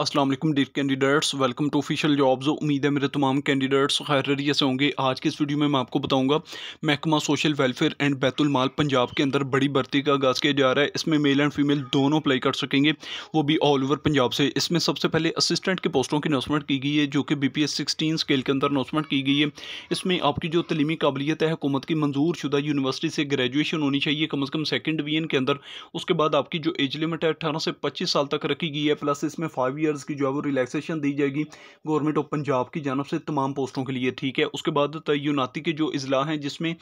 Aslam dear candidates welcome to official jobs उम्मीद है मेरे तमाम कैंडिडेट्स खैरिया से होंगे आज के इस वीडियो में मैं आपको बताऊंगा महकमा social welfare and Baitulmal Punjab के अंदर बड़ी भर्ती का आगाज़ किया जा रहा है इसमें मेल एंड फीमेल दोनों अप्लाई कर सकेंगे वो भी ऑल ओवर पंजाब से इसमें सबसे पहले असिस्टेंट के पोस्टों की अनाउंसमेंट की गई है जो कि B P S sixteen scale के अंदर अनाउंसमेंट की गई है इसमें आपकी जो तलीमी काबिलियत है हुकूमत की मंजूर शुदा यूनिवर्सिटी से ग्रेजुएशन होनी चाहिए कम अज़ कम सेकेंड डिवीजन के अंदर उसके बाद आपकी जो एज लिमिट है अठारह से पच्चीस साल तक रखी गई है प्लस इसमें फाइव ईयर्स की जो है वो रिलैक्सेशन दी जाएगी गवर्नमेंट ऑफ पंजाब की जानब से तमाम पोस्टों के लिए ठीक है उसके बाद तयनाती के जो अजला हैं जिसमें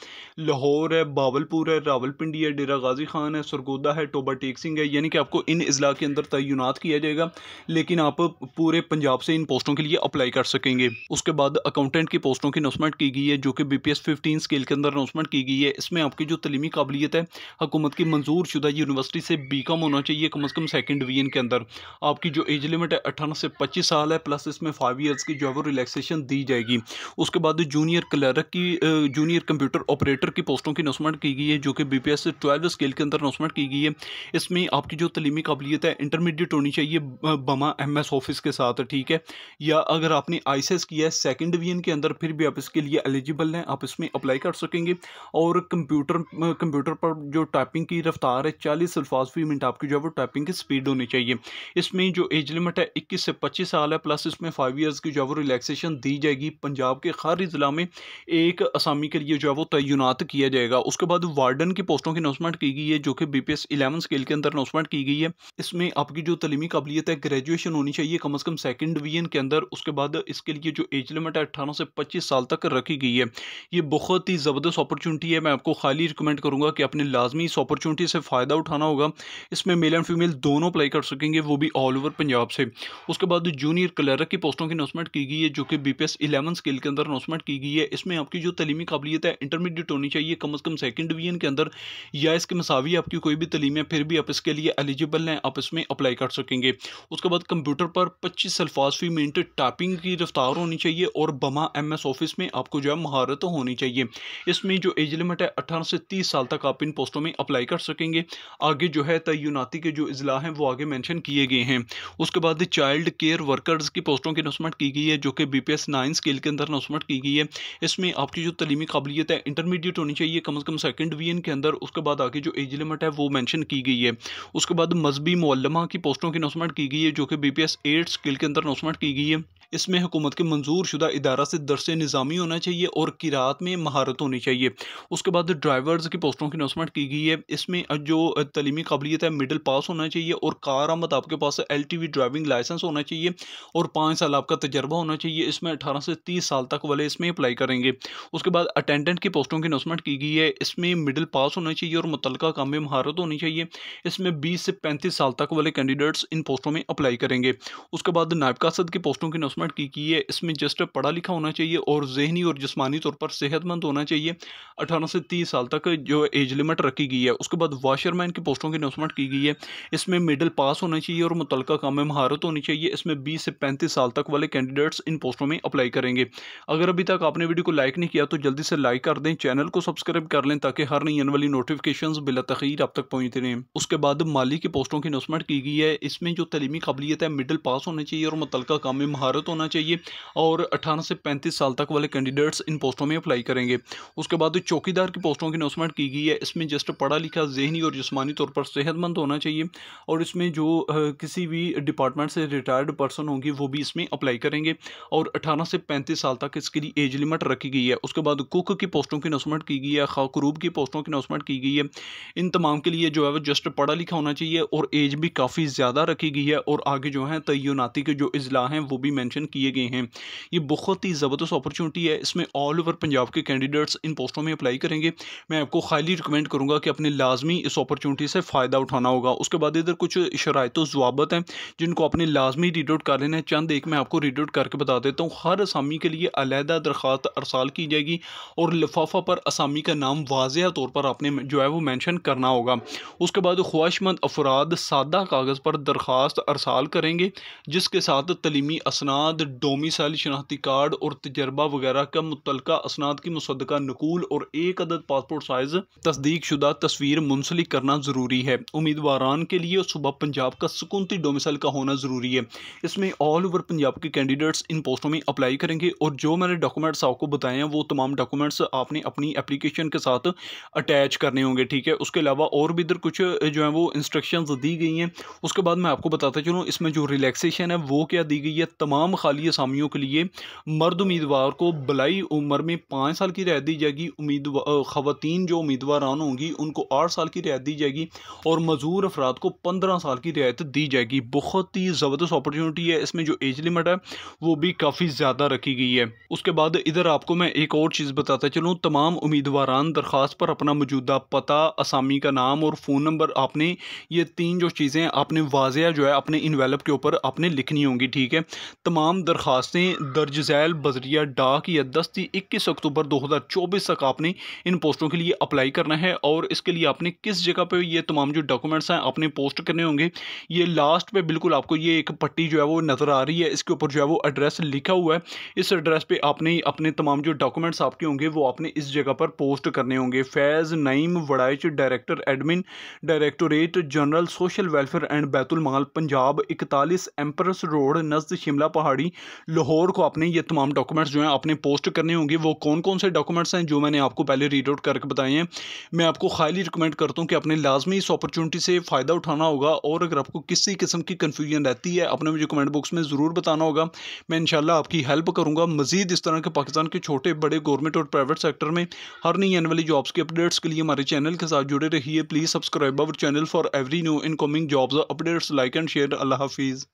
लाहौर है बावलपुर है रावलपिंडी है डेरा गाजी खान है सरगोदा है टोबा टेक सिंह है यानी कि आपको इन अजला के अंदर तयनात किया जाएगा लेकिन आप पूरे पंजाब से इन पोस्टों के लिए अप्लाई कर सकेंगे उसके बाद अकाउंटेंट की पोस्टों की अनाउंसमेंट की गई है जो कि B P S fifteen scale के अंदर अनाउंसमेंट की गई है इसमें आपकी जो तलीमी काबिलियत है हुकूमत की मंजूर शुदा यूनिवर्सिटी से बी कम होना चाहिए कम अज़ कम सेकेंड डिवीजन के अंदर आपकी जो एज लिमिट है अठारह से पच्चीस साल है प्लस इसमें फाइव ईयर्स की जो है वो रिलैक्सेशन दी जाएगी उसके बाद जूनियर क्लर्क की जूनियर कंप्यूटर ऑपरेटर की पोस्टों की नौसमेंट की गई है जो कि B P S twelve scale के अंदर नौसमेंट की गई है इसमें आपकी जो तलीमी काबिलियत है इंटरमीडिएट होनी चाहिए बमा एम एस ऑफिस के साथ ठीक है या अगर आपने आई सी एस किया है सेकेंड डिवीजन के अंदर फिर भी आप इसके लिए एलिजिबल हैं आप इसमें अप्लाई कर सकेंगे और कंप्यूटर कंप्यूटर पर जो टाइपिंग की रफ्तार है चालीस अल्फाज फी मिनट आपकी जो है वो टाइपिंग की स्पीड होनी चाहिए इसमें जो एज लिमिट है है इक्कीस से पच्चीस साल है प्लस इसमें फाइव ईयर्स की जो है वो रिलैक्सेशन दी जाएगी पंजाब के हर ज़िला में एक असामी के लिए जो है वो तैनात किया जाएगा उसके बाद वार्डन की पोस्टों की अनाउंसमेंट की गई है जो कि B P S eleven scale के अंदर अनाउंसमेंट की गई है इसमें आपकी जो तलीमी काबिलियत है ग्रेजुएशन होनी चाहिए कम अज़ कम सेकेंड डिवीजन के अंदर उसके बाद इसके लिए जो एज लिमिट है अट्ठारह से पच्चीस साल तक रखी गई है ये बहुत ही ज़बरदस्त अपॉर्चुनिटी है मैं आपको खाली रिकमेंड करूँगा कि अपने लाजमी इस अपॉर्चुनिटी से फ़ायदा उठाना होगा इसमें मेल एंड फीमेल दोनों अप्लाई कर सकेंगे वो भी ऑल ओवर पंजाब से उसके बाद जूनियर क्लर्क की पोस्टों की अनाउंसमेंट की गई है जो कि B P S eleven scale के अंदर अनाउंसमेंट की गई है इसमें आपकी जो तलीमी काबिलियत है इंटरमीडिएट होनी चाहिए कम अज़ कम सेकेंड डिवीजन के अंदर या इसके मसावी आपकी कोई भी तलीम है फिर भी आप इसके लिए एलिजिबल हैं आप इसमें अप्लाई कर सकेंगे उसके बाद कंप्यूटर पर पच्चीस अल्फाज फी मिनट टाइपिंग की रफ्तार होनी चाहिए और बमा एम एस ऑफिस में आपको जो है महारत होनी चाहिए इसमें जो एज लिमिट है अठारह से तीस साल तक आप इन पोस्टों में अप्लाई कर सकेंगे आगे जो है तयनाती के जो अजला हैं वो आगे मैंशन किए गए हैं उसके बाद दी चाइल्ड केयर वर्कर्स की पोस्टों की अनाउंसमेंट की गई है जो कि B P S nine scale के अंदर अनाउंसमेंट की गई है इसमें आपकी जो तलीमी काबिलियत है इंटरमीडिएट होनी चाहिए कम अज़ कम सेकेंड वी के अंदर उसके बाद आगे जो एज लिमिट है वो मैंशन की गई है उसके बाद मजहबी मौलमा की पोस्टों की अनाउंसमेंट की गई है जो कि B P S eight scale के अंदर अनाउंसमेंट की गई है इसमें हुकूमत के मंजूर शुदा इदारा से दरस निज़ामी होना चाहिए और किरात में महारत होनी चाहिए उसके बाद ड्राइवर्स की पोस्टों की अनाउंसमेंट की गई है इसमें जो तलीमी काबिलियत है मिडिल पास होना चाहिए और कार आमद आपके पास L T V driving licence होना चाहिए और पाँच साल आपका तजर्बा होना चाहिए इसमें अठारह से तीस साल तक वाले इसमें अप्लाई करेंगे उसके बाद अटेंडेंट की पोस्टों की अनाउंसमेंट की गई है इसमें मिडिल पास होना चाहिए और मुतल काम में महारत होनी चाहिए इसमें बीस से पैंतीस साल तक वाले कैंडिडेट्स इन पोस्टों में अप्लाई करेंगे उसके बाद नायब कासद की पोस्टों की अनाउंसमेंट डेवलपमेंट की की है इसमें जस्ट पढ़ा लिखा होना चाहिए और जहनी और जिसमानी तौर पर सेहतमंद होना चाहिए अठारह से तीस साल तक जो एज लिमिट रखी गई है उसके बाद वाशरमैन की पोस्टों की अनाउंसमेंट की गई है इसमें मिडिल पास होना चाहिए और मुतल काम में महारत होनी चाहिए इसमें बीस से पैंतीस साल तक वाले कैंडिडेट्स इन पोस्टों में अप्लाई करेंगे अगर अभी तक आपने वीडियो को लाइक नहीं किया तो जल्दी से लाइक कर दें चैनल को सब्सक्राइब कर लें ताकि हर नई आने वाली नोटिफिकेशन बिला तखीर आप तक पहुँचते रहें उसके बाद माली की पोस्टों की अनाउंसमेंट की गई है इसमें जो तलीमी काबिलियत है मिडिल पास होनी चाहिए और मुतल काम में महारत होना चाहिए और अठारह से पैंतीस साल तक वाले कैंडिडेट्स इन पोस्टों में अप्लाई करेंगे उसके बाद चौकीदार की पोस्टों की अनाउंसमेंट की गई है इसमें जस्ट पढ़ा लिखा जहनी और जिसमानी तौर पर सेहतमंद होना चाहिए और इसमें जो किसी भी डिपार्टमेंट से रिटायर्ड पर्सन होंगी वो भी इसमें अप्लाई करेंगे और अठारह से पैंतीस साल तक इसके लिए एज लिमिट रखी गई है उसके बाद कुक की पोस्टों की अनाउंसमेंट की गई है खाकरूब की पोस्टों की अनाउंसमेंट की गई है इन तमाम के लिए जो है वो जस्ट पढ़ा लिखा होना चाहिए और एज भी काफ़ी ज़्यादा रखी गई है और आगे जो है तयनाती के जो अजला हैं वो भी मैं मेंशन किए गए हैं ये बहुत ही ज़बरदस्त अपॉर्चुनिटी है इसमें ऑल ओवर पंजाब के कैंडिडेट्स इन पोस्टों में अप्लाई करेंगे मैं आपको हाईली रिकमेंड करूँगा कि अपने लाजमी इस अपॉर्चुनिटी से फ़ायदा उठाना होगा उसके बाद इधर कुछ शरात जवाबत हैं जिनको अपने लाजमी रीड आउट कर लेना है चंद एक मैं आपको रीड आउट करके बता देता हूँ हर असामी के लिए अलहदा दरख्वास्त अरसाल की जाएगी और लिफाफा पर असामी का नाम वाजह तौर पर आपने जो है वो मैंशन करना होगा उसके बाद ख्वाहिशमंद अफराद सादा कागज़ पर दरख्वास्त अरसाल करेंगे जिसके साथ तलीमी असना असनाद डोमिसाइल शनाख्ती कार्ड और तजर्बा वगैरह का मुतल असनाद की मुसदा नकूल और एक अदद पासपोर्ट साइज तस्दीक शुदा तस्वीर मुंसलिक करना ज़रूरी है उम्मीदवारान के लिए सुबह पंजाब का सुकूनती डोमिसाइल का होना ज़रूरी है इसमें ऑल ओवर पंजाब के कैंडिडेट्स इन पोस्टों में अप्लाई करेंगे और जो मैंने डॉक्यूमेंट्स आपको बताए हैं वो तमाम डॉक्यूमेंट्स आपने अपनी एप्लीकेशन के साथ अटैच करने होंगे ठीक है उसके अलावा और भी इधर कुछ जो है वो इंस्ट्रक्शन दी गई हैं उसके बाद मैं आपको बताता चलूँ इसमें जो रिलैक्सेशन है वो क्या दी गई है तमाम खाली असामियों के लिए मर्द उम्मीदवार को बलाई उम्र में पाँच साल की रियायत दी जाएगी उम्मीदवार खातन जो उम्मीदवार होंगी उनको आठ साल की रियायत दी जाएगी और मजदूर अफराद को पंद्रह साल की रियायत दी जाएगी बहुत ही ज़बरदस्त अपॉर्चुनिटी है इसमें जो एज लिमिट है वो भी काफ़ी ज़्यादा रखी गई है उसके बाद इधर आपको मैं एक और चीज़ बताता चलूँ तमाम उम्मीदवार दरख्वास्त पर अपना मौजूदा पता असामी का नाम और फ़ोन नंबर आपने ये तीन जो चीज़ें आपने वाजिया जो है अपने इन्वेलप के ऊपर आपने लिखनी होंगी ठीक है तमाम तमाम दरखास्तें दर्ज झैल बजरिया डाक या दस्ती इक्कीस अक्टूबर दो हज़ार चौबीस तक आपने इन पोस्टों के लिए अप्लाई करना है और इसके लिए आपने किस जगह पर ये तमाम जो डॉक्यूमेंट्स हैं आपने पोस्ट करने होंगे ये लास्ट पर बिल्कुल आपको ये एक पट्टी जो है वो नज़र आ रही है इसके ऊपर जो है वो एड्रेस लिखा हुआ है इस एड्रेस पर आपने अपने तमाम जो डॉक्यूमेंट्स आपके होंगे वो आपने इस जगह पर पोस्ट करने होंगे Faiz Naeem Waraich director admin directorate general social welfare and Baitulmal Punjab इकतालीस एम्परस रोड नजद शिमला पहाड़ गाड़ी लाहौर को अपने ये तमाम डॉक्यूमेंट्स जो हैं अपने पोस्ट करने होंगे वो कौन कौन से डॉक्यूमेंट्स हैं जो मैंने आपको पहले रीड आउट करके बताए हैं मैं आपको खाली रिकमेंड करता हूँ कि अपने लाजमी इस अपॉर्चुनिटी से फ़ायदा उठाना होगा और अगर आपको किसी किस्म की कन्फ्यूजन रहती है अपने मुझे कमेंट बॉक्स में ज़रूर बताना होगा मैं इनशाला आपकी हेल्प करूँगा मजीद इस तरह के पाकिस्तान के छोटे बड़े गवर्नमेंट और प्राइवेट सेक्टर में हर नई आने वाली जॉब्स की अपडेट्स के लिए हमारे चैनल के साथ जुड़े रहिए please subscribe our channel for every new incoming jobs updates like and share अल्लाह हाफिज़